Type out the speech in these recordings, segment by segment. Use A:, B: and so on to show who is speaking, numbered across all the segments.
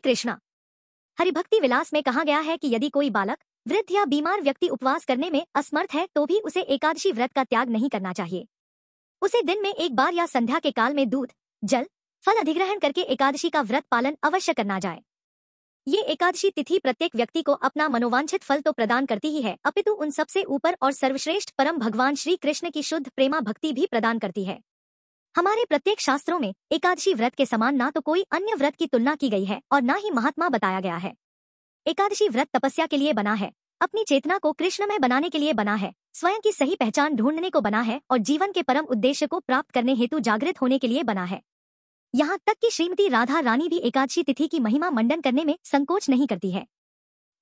A: कृष्णा हरिभक्ति विलास में कहा गया है कि यदि कोई बालक वृद्ध या बीमार व्यक्ति उपवास करने में असमर्थ है तो भी उसे एकादशी व्रत का त्याग नहीं करना चाहिए उसे दिन में एक बार या संध्या के काल में दूध जल फल अधिग्रहण करके एकादशी का व्रत पालन अवश्य करना जाए ये एकादशी तिथि प्रत्येक व्यक्ति को अपना मनोवांछित फल तो प्रदान करती ही है अपितु उन सबसे ऊपर और सर्वश्रेष्ठ परम भगवान श्री कृष्ण की शुद्ध प्रेमा भक्ति भी प्रदान करती है हमारे प्रत्येक शास्त्रों में एकादशी व्रत के समान ना तो कोई अन्य व्रत की तुलना की गई है और ना ही महात्मा बताया गया है एकादशी व्रत तपस्या के लिए बना है अपनी चेतना को कृष्ण में बनाने के लिए बना है स्वयं की सही पहचान ढूंढने को बना है और जीवन के परम उद्देश्य को प्राप्त करने हेतु जागृत होने के लिए बना है यहाँ तक कि श्रीमती राधा रानी भी एकादशी तिथि की महिमा मंडन करने में संकोच नहीं करती है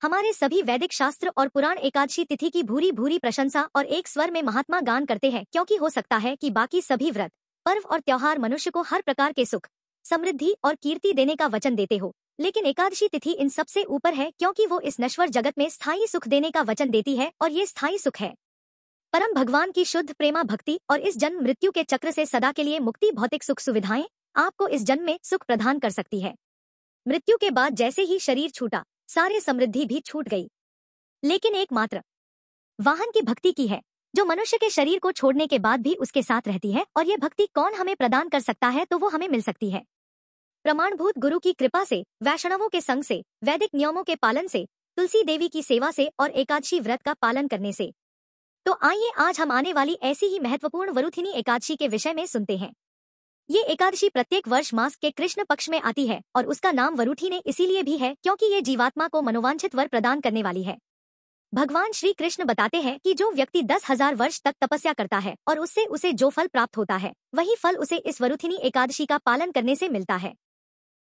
A: हमारे सभी वैदिक शास्त्र और पुराण एकादशी तिथि की भूरी भूरी प्रशंसा और एक स्वर में महात्मा गान करते हैं क्योंकि हो सकता है कि बाकी सभी व्रत पर्व और त्योहार मनुष्य को हर प्रकार के सुख समृद्धि और कीर्ति देने का वचन देते हो लेकिन एकादशी तिथि इन सबसे ऊपर है क्योंकि वो इस नश्वर जगत में स्थायी सुख देने का वचन देती है और ये स्थायी सुख है परम भगवान की शुद्ध प्रेमा भक्ति और इस जन्म मृत्यु के चक्र से सदा के लिए मुक्ति भौतिक सुख सुविधाएं आपको इस जन्म में सुख प्रदान कर सकती है मृत्यु के बाद जैसे ही शरीर छूटा सारे समृद्धि भी छूट गई लेकिन एकमात्र वाहन की भक्ति की है जो मनुष्य के शरीर को छोड़ने के बाद भी उसके साथ रहती है और ये भक्ति कौन हमें प्रदान कर सकता है तो वो हमें मिल सकती है प्रमाणभूत गुरु की कृपा से वैष्णवों के संग से वैदिक नियमों के पालन से तुलसी देवी की सेवा से और एकादशी व्रत का पालन करने से तो आइए आज हम आने वाली ऐसी ही महत्वपूर्ण वरुथिनी एकादशी के विषय में सुनते हैं ये एकादशी प्रत्येक वर्ष मास के कृष्ण पक्ष में आती है और उसका नाम वरुठी ने इसीलिए भी है क्योंकि ये जीवात्मा को मनोवांछित वर प्रदान करने वाली है भगवान श्री कृष्ण बताते हैं कि जो व्यक्ति दस हजार वर्ष तक तपस्या करता है और उससे उसे जो फल प्राप्त होता है वही फल उसे इस वरुथिनी एकादशी का पालन करने से मिलता है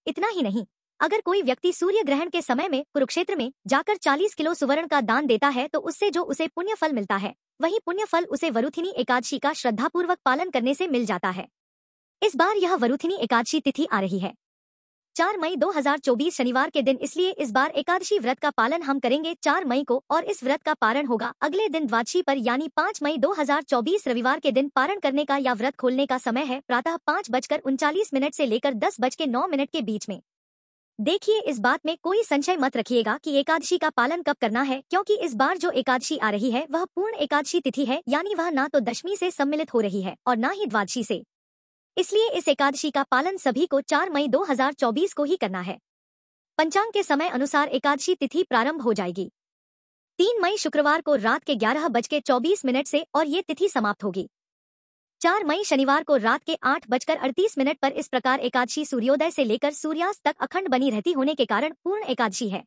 A: इतना ही नहीं अगर कोई व्यक्ति सूर्य ग्रहण के समय में कुरुक्षेत्र में जाकर 40 किलो सुवर्ण का दान देता है तो उससे जो उसे पुण्य फल मिलता है वही पुण्य फल उसे वरुथिनी एकादशी का श्रद्धापूर्वक पालन करने से मिल जाता है इस बार यह वरुथिनी एकादशी तिथि आ रही है चार मई 2024 शनिवार के दिन इसलिए इस बार एकादशी व्रत का पालन हम करेंगे चार मई को और इस व्रत का पारण होगा अगले दिन द्वादशी पर यानी पाँच मई 2024 रविवार के दिन पारण करने का या व्रत खोलने का समय है प्रातः पाँच बजकर उनचालीस मिनट ऐसी लेकर दस बज के नौ मिनट के बीच में देखिए इस बात में कोई संशय मत रखिएगा कि एकादशी का पालन कब करना है क्योंकि इस बार जो एकादशी आ रही है वह पूर्ण एकादशी तिथि है यानी वह ना तो दशमी से सम्मिलित हो रही है और ना ही द्वादशी से इसलिए इस एकादशी का पालन सभी को 4 मई 2024 को ही करना है पंचांग के समय अनुसार एकादशी तिथि प्रारंभ हो जाएगी तीन मई शुक्रवार को रात के ग्यारह बज के चौबीस मिनट से और ये तिथि समाप्त होगी चार मई शनिवार को रात के आठ बजकर अड़तीस मिनट पर इस प्रकार एकादशी सूर्योदय से लेकर सूर्यास्त तक अखंड बनी रहती होने के कारण पूर्ण एकादशी है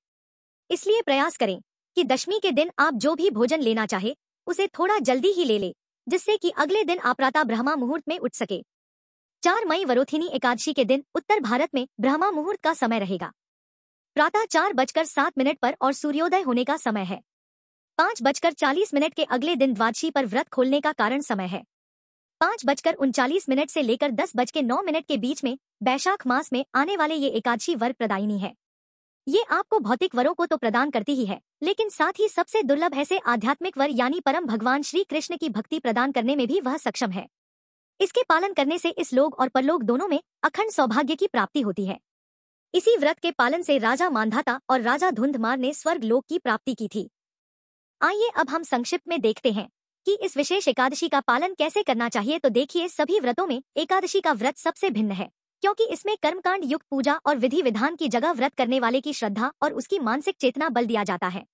A: इसलिए प्रयास करें कि दशमी के दिन आप जो भी भोजन लेना चाहे उसे थोड़ा जल्दी ही ले ले जिससे कि अगले दिन आप प्रातः ब्रह्मा मुहूर्त में उठ सके चार मई वरोथिनी एकादशी के दिन उत्तर भारत में ब्रह्मा मुहूर्त का समय रहेगा प्रातः चार बजकर सात मिनट पर और सूर्योदय होने का समय है पाँच बजकर चालीस मिनट के अगले दिन द्वादशी पर व्रत खोलने का कारण समय है पाँच बजकर उनचालीस मिनट से लेकर दस बज के नौ मिनट के बीच में बैशाख मास में आने वाले ये एकादशी वर प्रदायिनी है ये आपको भौतिक वरों को तो प्रदान करती ही है लेकिन साथ ही सबसे दुर्लभ ऐसे आध्यात्मिक वर यानी परम भगवान श्री कृष्ण की भक्ति प्रदान करने में भी वह सक्षम है इसके पालन करने से इस लोग और परलोक दोनों में अखंड सौभाग्य की प्राप्ति होती है इसी व्रत के पालन से राजा मानधाता और राजा धुंधमार ने स्वर्ग लोक की प्राप्ति की थी आइए अब हम संक्षिप्त में देखते हैं कि इस विशेष एकादशी का पालन कैसे करना चाहिए तो देखिए सभी व्रतों में एकादशी का व्रत सबसे भिन्न है क्योंकि इसमें कर्मकांड युक्त पूजा और विधि विधान की जगह व्रत करने वाले की श्रद्धा और उसकी मानसिक चेतना बल दिया जाता है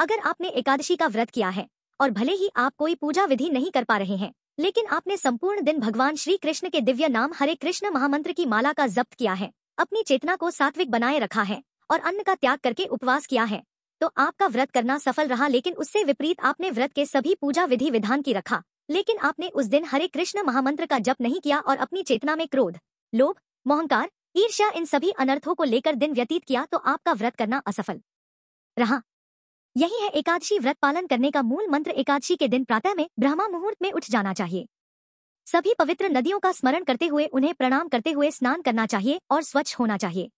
A: अगर आपने एकादशी का व्रत किया है और भले ही आप कोई पूजा विधि नहीं कर पा रहे हैं लेकिन आपने संपूर्ण दिन भगवान श्री कृष्ण के दिव्य नाम हरे कृष्ण महामंत्र की माला का जब्त किया है अपनी चेतना को सात्विक बनाए रखा है और अन्न का त्याग करके उपवास किया है तो आपका व्रत करना सफल रहा लेकिन उससे विपरीत आपने व्रत के सभी पूजा विधि विधान की रखा लेकिन आपने उस दिन हरे कृष्ण महामंत्र का जप नहीं किया और अपनी चेतना में क्रोध लोभ मोहंकार ईर्ष्या इन सभी अनर्थों को लेकर दिन व्यतीत किया तो आपका व्रत करना असफल रहा यही है एकादशी व्रत पालन करने का मूल मंत्र एकादशी के दिन प्रातः में ब्रह्मा मुहूर्त में उठ जाना चाहिए सभी पवित्र नदियों का स्मरण करते हुए उन्हें प्रणाम करते हुए स्नान करना चाहिए और स्वच्छ होना चाहिए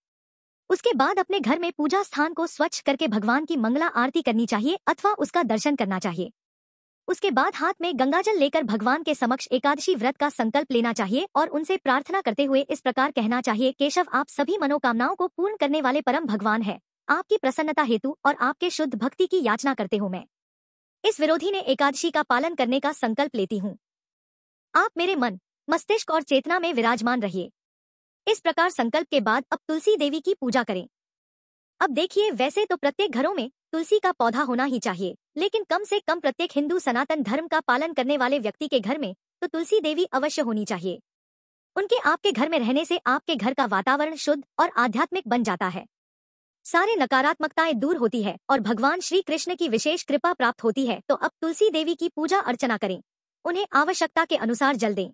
A: उसके बाद अपने घर में पूजा स्थान को स्वच्छ करके भगवान की मंगला आरती करनी चाहिए अथवा उसका दर्शन करना चाहिए उसके बाद हाथ में गंगाजल लेकर भगवान के समक्ष एकादशी व्रत का संकल्प लेना चाहिए और उनसे प्रार्थना करते हुए इस प्रकार कहना चाहिए केशव आप सभी मनोकामनाओं को पूर्ण करने वाले परम भगवान है आपकी प्रसन्नता हेतु और आपके शुद्ध भक्ति की याचना करते हूं मैं इस विरोधी ने एकादशी का पालन करने का संकल्प लेती हूं आप मेरे मन मस्तिष्क और चेतना में विराजमान रहिए इस प्रकार संकल्प के बाद अब तुलसी देवी की पूजा करें अब देखिए वैसे तो प्रत्येक घरों में तुलसी का पौधा होना ही चाहिए लेकिन कम से कम प्रत्येक हिंदू सनातन धर्म का पालन करने वाले व्यक्ति के घर में तो तुलसी देवी अवश्य होनी चाहिए उनके आपके घर में रहने से आपके घर का वातावरण शुद्ध और आध्यात्मिक बन जाता है सारे नकारात्मकताएं दूर होती है और भगवान श्री कृष्ण की विशेष कृपा प्राप्त होती है तो अब तुलसी देवी की पूजा अर्चना करें उन्हें आवश्यकता के अनुसार जल दें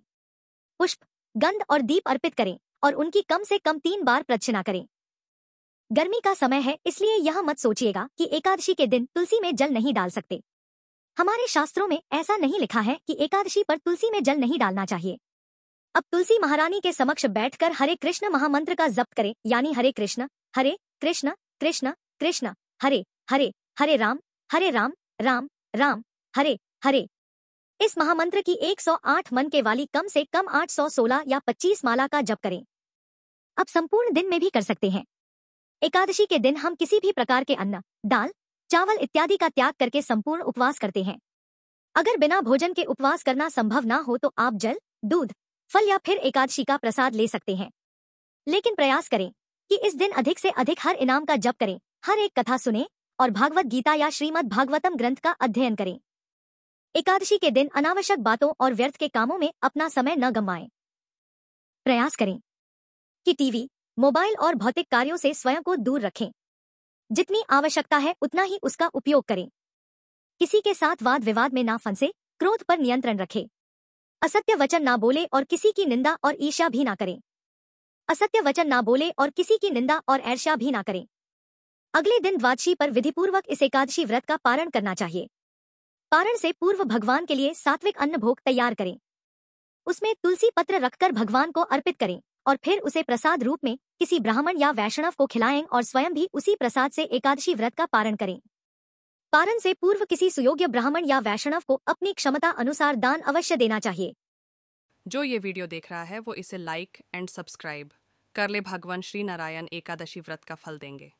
A: पुष्प गंध और दीप अर्पित करें और उनकी कम से कम तीन बार प्रचना करें गर्मी का समय है इसलिए यह मत सोचिएगा कि एकादशी के दिन तुलसी में जल नहीं डाल सकते हमारे शास्त्रों में ऐसा नहीं लिखा है कि एकादशी पर तुलसी में जल नहीं डालना चाहिए अब तुलसी महारानी के समक्ष बैठकर हरे कृष्ण महामंत्र का जप्त करें यानी हरे कृष्ण हरे कृष्ण कृष्ण कृष्ण हरे हरे हरे राम हरे राम राम राम हरे हरे इस महामंत्र की 108 मन के वाली कम से कम 816 या 25 माला का जप करें अब संपूर्ण दिन में भी कर सकते हैं एकादशी के दिन हम किसी भी प्रकार के अन्न दाल चावल इत्यादि का त्याग करके संपूर्ण उपवास करते हैं अगर बिना भोजन के उपवास करना संभव ना हो तो आप जल दूध फल या फिर एकादशी का प्रसाद ले सकते हैं लेकिन प्रयास करें कि इस दिन अधिक से अधिक हर इनाम का जप करें हर एक कथा सुने और भागवत गीता या श्रीमद भागवतम ग्रंथ का अध्ययन करें एकादशी के दिन अनावश्यक बातों और व्यर्थ के कामों में अपना समय न गंवाएं प्रयास करें कि टीवी मोबाइल और भौतिक कार्यों से स्वयं को दूर रखें जितनी आवश्यकता है उतना ही उसका उपयोग करें किसी के साथ वाद विवाद में ना फंसे क्रोध पर नियंत्रण रखें असत्य वचन ना बोले और किसी की निंदा और ईर्ष्या भी ना करें असत्य वचन ना बोले और किसी की निंदा और ऐर्षा भी ना करें अगले दिन द्वादशी पर विधिपूर्वक इस एकादशी व्रत का पारण करना चाहिए पारण से पूर्व भगवान के लिए सात्विक अन्न भोग तैयार करें उसमें तुलसी पत्र रखकर भगवान को अर्पित करें और फिर उसे प्रसाद रूप में किसी ब्राह्मण या वैष्णव को खिलाएं और स्वयं भी उसी प्रसाद से एकादशी व्रत का पारण करें पारण से पूर्व किसी सुयोग्य ब्राह्मण या वैष्णव को अपनी क्षमता अनुसार दान अवश्य देना चाहिए जो ये वीडियो देख रहा है वो इसे लाइक एंड सब्सक्राइब कर ले भगवान श्री नारायण एकादशी व्रत का फल देंगे